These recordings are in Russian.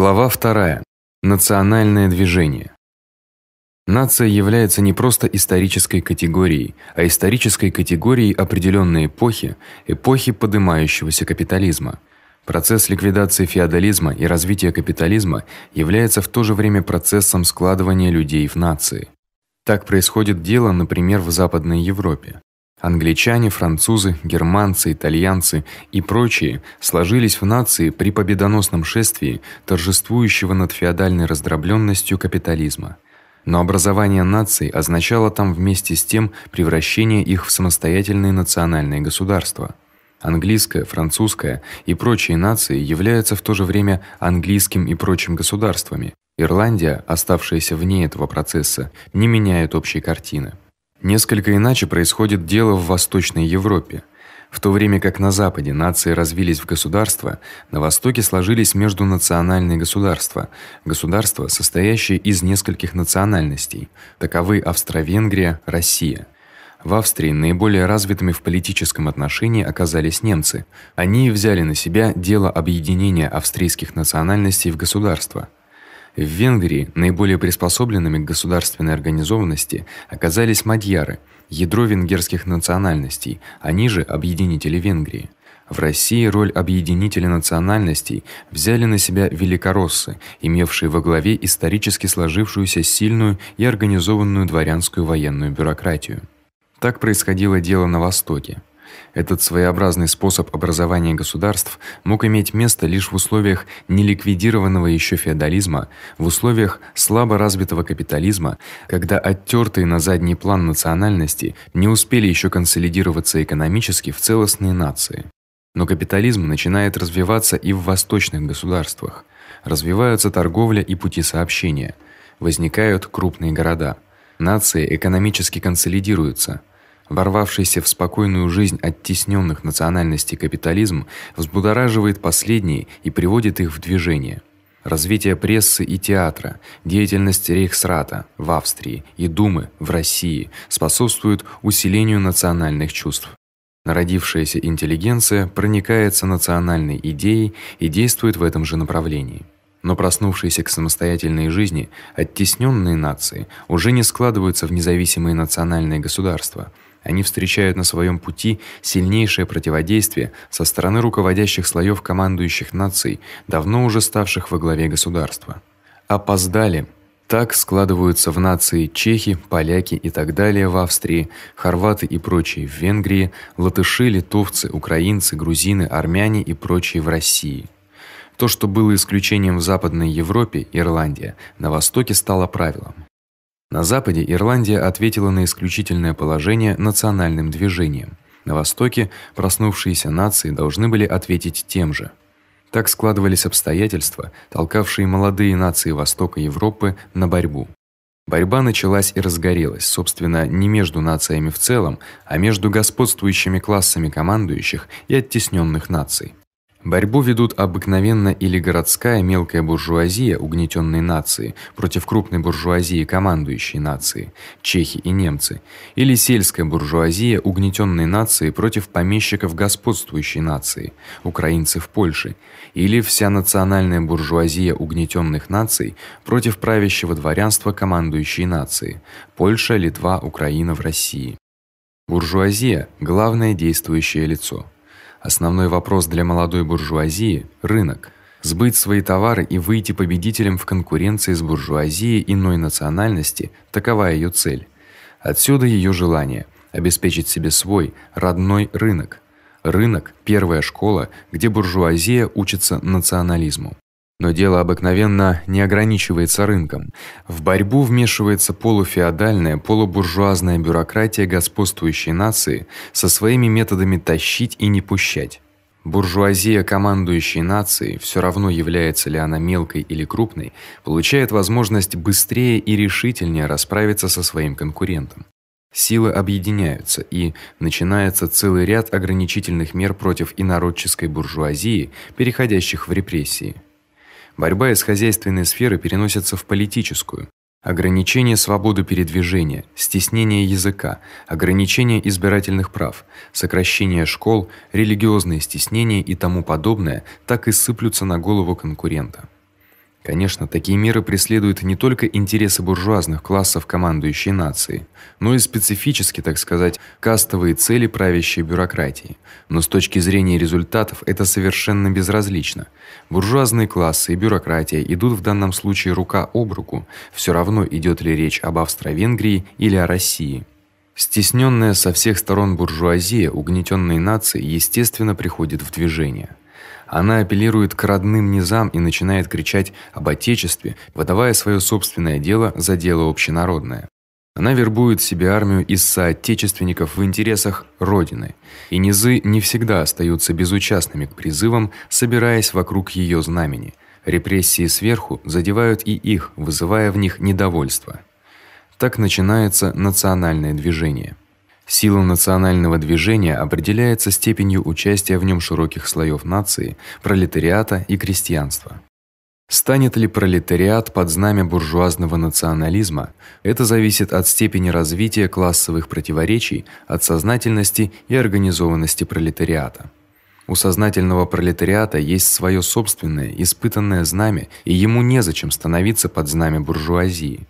Глава 2. Национальное движение. Нация является не просто исторической категорией, а исторической категорией определенной эпохи, эпохи поднимающегося капитализма. Процесс ликвидации феодализма и развития капитализма является в то же время процессом складывания людей в нации. Так происходит дело, например, в Западной Европе. Англичане, французы, германцы, итальянцы и прочие сложились в нации при победоносном шествии торжествующего над феодальной раздробленностью капитализма. Но образование наций означало там вместе с тем превращение их в самостоятельные национальные государства. Английская, французская и прочие нации являются в то же время английским и прочим государствами. Ирландия, оставшаяся вне этого процесса, не меняет общей картины. Несколько иначе происходит дело в Восточной Европе. В то время как на западе нации развились в государства, на востоке сложились междунациональные государства, государства, состоящие из нескольких национальностей. Таковы Австро-Венгрия, Россия. В Австрии наиболее развитыми в политическом отношении оказались немцы. Они взяли на себя дело объединения австрийских национальностей в государство. В Венгрии наиболее приспособленными к государственной организованности оказались мадьяры, ядро венгерских национальностей, они же объединители Венгрии. В России роль объединителя национальностей взяли на себя великороссы, имевшие во главе исторически сложившуюся сильную и организованную дворянскую военную бюрократию. Так происходило дело на востоке. Этот своеобразный способ образования государств мог иметь место лишь в условиях неликвидированного еще феодализма, в условиях слабо развитого капитализма, когда оттертые на задний план национальности не успели еще консолидироваться экономически в целостные нации. Но капитализм начинает развиваться и в восточных государствах. Развиваются торговля и пути сообщения, возникают крупные города. Нации экономически консолидируются ворвавшийся в спокойную жизнь оттесненных национальностей капитализм, взбудораживает последние и приводит их в движение. Развитие прессы и театра, деятельность Рейхсрата в Австрии и Думы в России способствуют усилению национальных чувств. Народившаяся интеллигенция проникается национальной идеей и действует в этом же направлении. Но проснувшиеся к самостоятельной жизни оттесненные нации уже не складываются в независимые национальные государства – они встречают на своем пути сильнейшее противодействие со стороны руководящих слоев командующих наций, давно уже ставших во главе государства. Опоздали. Так складываются в нации чехи, поляки и так далее в Австрии, хорваты и прочие в Венгрии, латыши, литовцы, украинцы, грузины, армяне и прочие в России. То, что было исключением в Западной Европе, Ирландия, на востоке стало правилом. На западе Ирландия ответила на исключительное положение национальным движением. На востоке проснувшиеся нации должны были ответить тем же. Так складывались обстоятельства, толкавшие молодые нации Востока Европы на борьбу. Борьба началась и разгорелась, собственно, не между нациями в целом, а между господствующими классами командующих и оттесненных наций. Борьбу ведут обыкновенно или городская мелкая буржуазия угнетенной нации против крупной буржуазии командующей нации, чехи и немцы, или сельская буржуазия угнетенной нации против помещиков господствующей нации, украинцы в Польше или вся национальная буржуазия угнетённых наций против правящего дворянства командующей нации, Польша, Литва, Украина в России. Буржуазия главное действующее лицо. Основной вопрос для молодой буржуазии рынок сбыть свои товары и выйти победителем в конкуренции с буржуазией иной национальности такова ее цель. Отсюда ее желание обеспечить себе свой родной рынок. Рынок первая школа, где буржуазия учится национализму. Но дело обыкновенно не ограничивается рынком. В борьбу вмешивается полуфеодальная, полубуржуазная бюрократия господствующей нации со своими методами тащить и не пущать. Буржуазия командующей нации, все равно является ли она мелкой или крупной, получает возможность быстрее и решительнее расправиться со своим конкурентом. Силы объединяются, и начинается целый ряд ограничительных мер против инородческой буржуазии, переходящих в репрессии. Борьба из хозяйственной сферы переносится в политическую. Ограничение свободы передвижения, стеснение языка, ограничение избирательных прав, сокращение школ, религиозные стеснения и тому подобное так и сыплются на голову конкурента. Конечно, такие меры преследуют не только интересы буржуазных классов командующей нации, но и специфически, так сказать, кастовые цели правящей бюрократии. Но с точки зрения результатов это совершенно безразлично. Буржуазные классы и бюрократия идут в данном случае рука об руку, Все равно идет ли речь об Австро-Венгрии или о России. Стесненная со всех сторон буржуазия угнетенной нации естественно приходит в движение. Она апеллирует к родным низам и начинает кричать об отечестве, выдавая свое собственное дело за дело общенародное. Она вербует себе армию из соотечественников в интересах родины, и низы не всегда остаются безучастными к призывам, собираясь вокруг ее знамени. Репрессии сверху задевают и их, вызывая в них недовольство. Так начинается национальное движение. Сила национального движения определяется степенью участия в нем широких слоев нации, пролетариата и крестьянства. Станет ли пролетариат под знамя буржуазного национализма, это зависит от степени развития классовых противоречий, от сознательности и организованности пролетариата. У сознательного пролетариата есть свое собственное испытанное знамя, и ему незачем становиться под знамя буржуазии.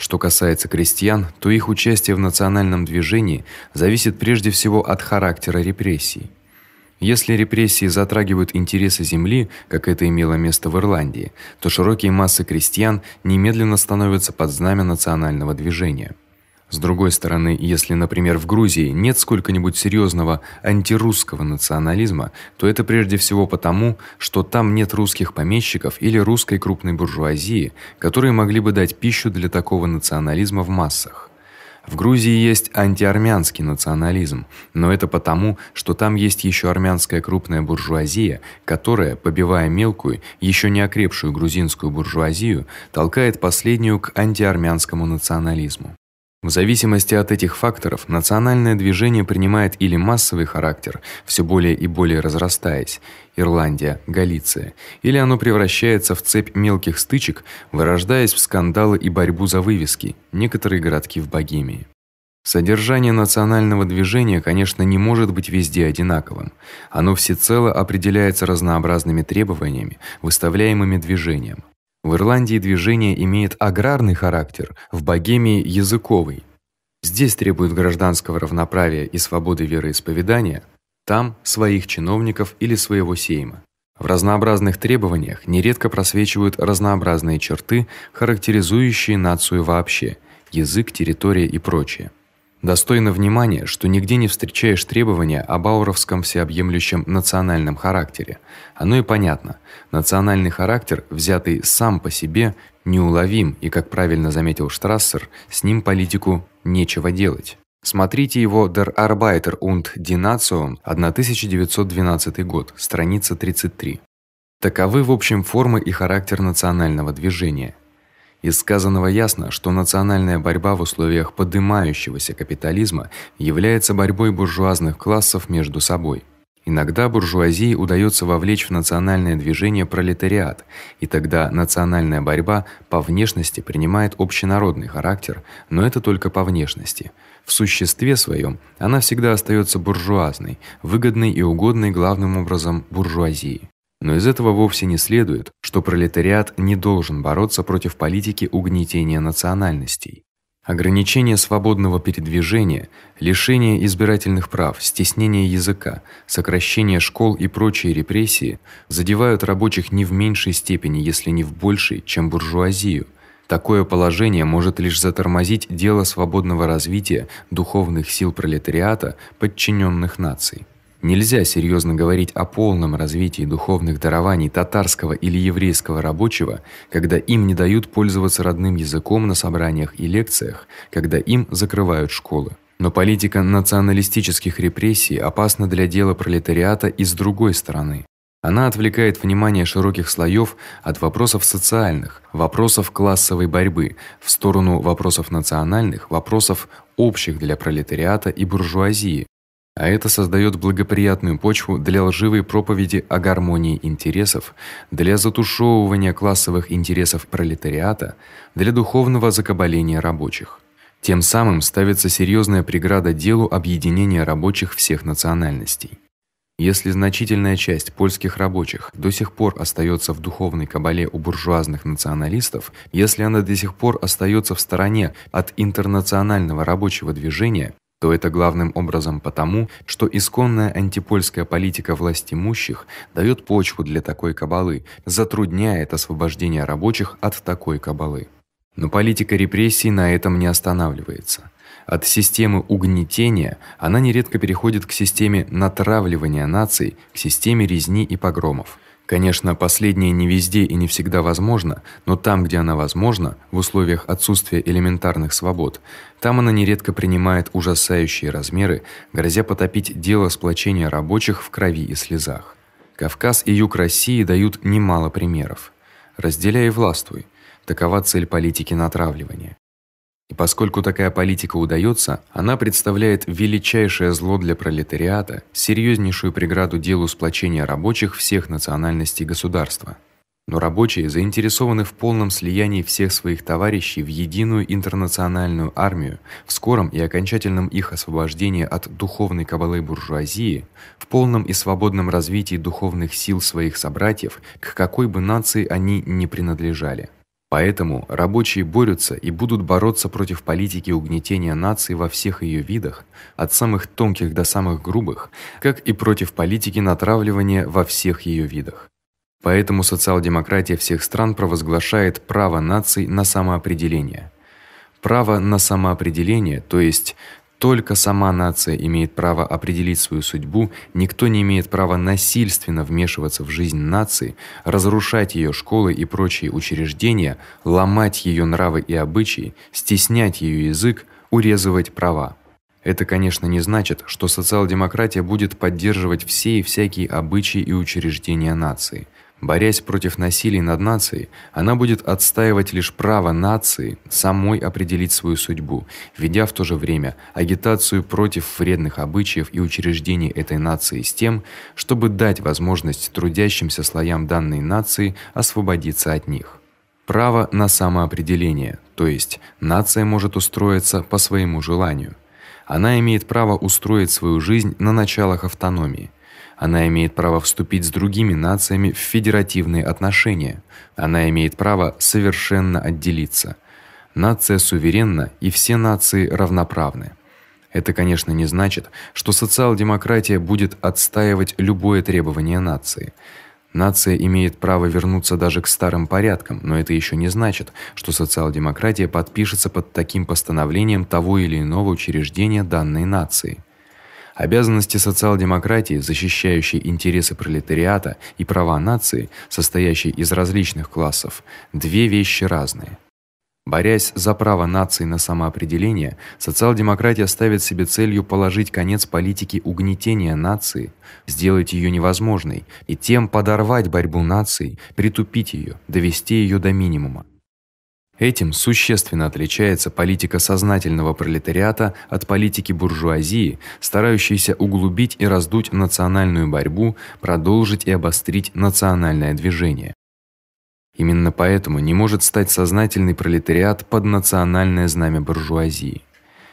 Что касается крестьян, то их участие в национальном движении зависит прежде всего от характера репрессий. Если репрессии затрагивают интересы земли, как это имело место в Ирландии, то широкие массы крестьян немедленно становятся под знамя национального движения. С другой стороны, если, например, в Грузии нет сколько-нибудь серьезного антирусского национализма, то это прежде всего потому, что там нет русских помещиков или русской крупной буржуазии, которые могли бы дать пищу для такого национализма в массах. В Грузии есть антиармянский национализм, но это потому, что там есть еще армянская крупная буржуазия, которая, побивая мелкую, еще не окрепшую грузинскую буржуазию, толкает последнюю к антиармянскому национализму. В зависимости от этих факторов национальное движение принимает или массовый характер, все более и более разрастаясь Ирландия, Галиция, или оно превращается в цепь мелких стычек, вырождаясь в скандалы и борьбу за вывески. Некоторые городки в Богемии Содержание национального движения, конечно, не может быть везде одинаковым. Оно всецело определяется разнообразными требованиями, выставляемыми движением. В Ирландии движение имеет аграрный характер, в Богемии языковый. Здесь требуют гражданского равноправия и свободы вероисповедания, там своих чиновников или своего сейма. В разнообразных требованиях нередко просвечивают разнообразные черты, характеризующие нацию вообще: язык, территория и прочее. Достойно внимания, что нигде не встречаешь требования об ауровском всеобъемлющем национальном характере. Оно и понятно. Национальный характер, взятый сам по себе, неуловим, и как правильно заметил Штрассер, с ним политику нечего делать. Смотрите его Der Arbeiter und die Nation, 1912 год, страница 33. Таковы в общем формы и характер национального движения. Из сказанного ясно, что национальная борьба в условиях поднимающегося капитализма является борьбой буржуазных классов между собой. Иногда буржуазии удается вовлечь в национальное движение пролетариат, и тогда национальная борьба по внешности принимает общенародный характер, но это только по внешности. В существе своем она всегда остается буржуазной, выгодной и угодной главным образом буржуазии. Но из этого вовсе не следует, что пролетариат не должен бороться против политики угнетения национальностей. Ограничение свободного передвижения, лишение избирательных прав, стеснение языка, сокращение школ и прочие репрессии задевают рабочих не в меньшей степени, если не в большей, чем буржуазию. Такое положение может лишь затормозить дело свободного развития духовных сил пролетариата, подчиненных наций. Нельзя серьезно говорить о полном развитии духовных дарований татарского или еврейского рабочего, когда им не дают пользоваться родным языком на собраниях и лекциях, когда им закрывают школы. Но политика националистических репрессий опасна для дела пролетариата и с другой стороны. Она отвлекает внимание широких слоев от вопросов социальных, вопросов классовой борьбы в сторону вопросов национальных, вопросов общих для пролетариата и буржуазии, а это создает благоприятную почву для лживой проповеди о гармонии интересов, для затушевывания классовых интересов пролетариата, для духовного закабаления рабочих. Тем самым ставится серьезная преграда делу объединения рабочих всех национальностей. Если значительная часть польских рабочих до сих пор остается в духовной кабале у буржуазных националистов, если она до сих пор остается в стороне от интернационального рабочего движения, то это главным образом потому, что исконная антипольская политика власти имущих даёт почву для такой кабалы, затрудняет освобождение рабочих от такой кабалы. Но политика репрессий на этом не останавливается. От системы угнетения она нередко переходит к системе натравливания наций, к системе резни и погромов. Конечно, последнее не везде и не всегда возможно, но там, где она возможна, в условиях отсутствия элементарных свобод, там она нередко принимает ужасающие размеры, грозя потопить дело сплочения рабочих в крови и слезах. Кавказ и юг России дают немало примеров. Разделяй и властвуй. Такова цель политики натравливания. И поскольку такая политика удается, она представляет величайшее зло для пролетариата, серьезнейшую преграду делу сплочения рабочих всех национальностей государства. Но рабочие заинтересованы в полном слиянии всех своих товарищей в единую интернациональную армию, в скором и окончательном их освобождении от духовной кабалы буржуазии, в полном и свободном развитии духовных сил своих собратьев, к какой бы нации они ни принадлежали. Поэтому рабочие борются и будут бороться против политики угнетения нации во всех её видах, от самых тонких до самых грубых, как и против политики натравливания во всех её видах. Поэтому социал-демократия всех стран провозглашает право наций на самоопределение. Право на самоопределение, то есть только сама нация имеет право определить свою судьбу, никто не имеет права насильственно вмешиваться в жизнь нации, разрушать ее школы и прочие учреждения, ломать ее нравы и обычаи, стеснять ее язык, урезывать права. Это, конечно, не значит, что социал-демократия будет поддерживать все и всякие обычаи и учреждения нации. Борясь против насилия над нацией, она будет отстаивать лишь право нации самой определить свою судьбу, ведя в то же время агитацию против вредных обычаев и учреждений этой нации с тем, чтобы дать возможность трудящимся слоям данной нации освободиться от них. Право на самоопределение, то есть нация может устроиться по своему желанию. Она имеет право устроить свою жизнь на началах автономии. Она имеет право вступить с другими нациями в федеративные отношения. Она имеет право совершенно отделиться. Нация суверенна, и все нации равноправны. Это, конечно, не значит, что социал-демократия будет отстаивать любое требование нации. Нация имеет право вернуться даже к старым порядкам, но это еще не значит, что социал-демократия подпишется под таким постановлением того или иного учреждения данной нации. Обязанности социал-демократии, защищающей интересы пролетариата и права нации, состоящей из различных классов, две вещи разные. Борясь за право нации на самоопределение, социал-демократия ставит себе целью положить конец политике угнетения нации, сделать ее невозможной и тем подорвать борьбу наций, притупить ее, довести ее до минимума. Этим существенно отличается политика сознательного пролетариата от политики буржуазии, старающейся углубить и раздуть национальную борьбу, продолжить и обострить национальное движение. Именно поэтому не может стать сознательный пролетариат под национальное знамя буржуазии.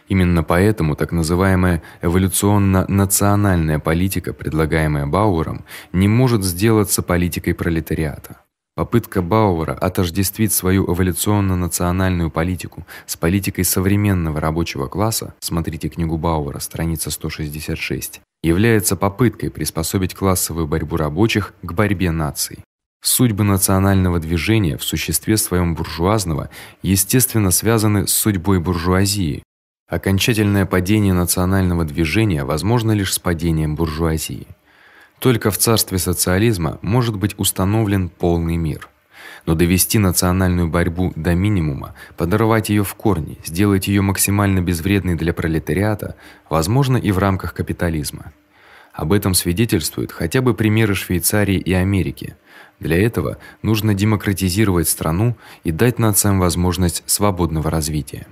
Именно поэтому так называемая эволюционно-национальная политика, предлагаемая Бауэром, не может сделаться политикой пролетариата. Попытка Бауэра отождествить свою эволюционно-национальную политику с политикой современного рабочего класса, смотрите книгу Бауэра, страница 166, является попыткой приспособить классовую борьбу рабочих к борьбе наций. Судьбы национального движения в существе своем буржуазного естественно связаны с судьбой буржуазии. Окончательное падение национального движения возможно лишь с падением буржуазии. Только в царстве социализма может быть установлен полный мир. Но довести национальную борьбу до минимума, подорвать ее в корни, сделать ее максимально безвредной для пролетариата, возможно и в рамках капитализма. Об этом свидетельствуют хотя бы примеры Швейцарии и Америки. Для этого нужно демократизировать страну и дать нациям возможность свободного развития.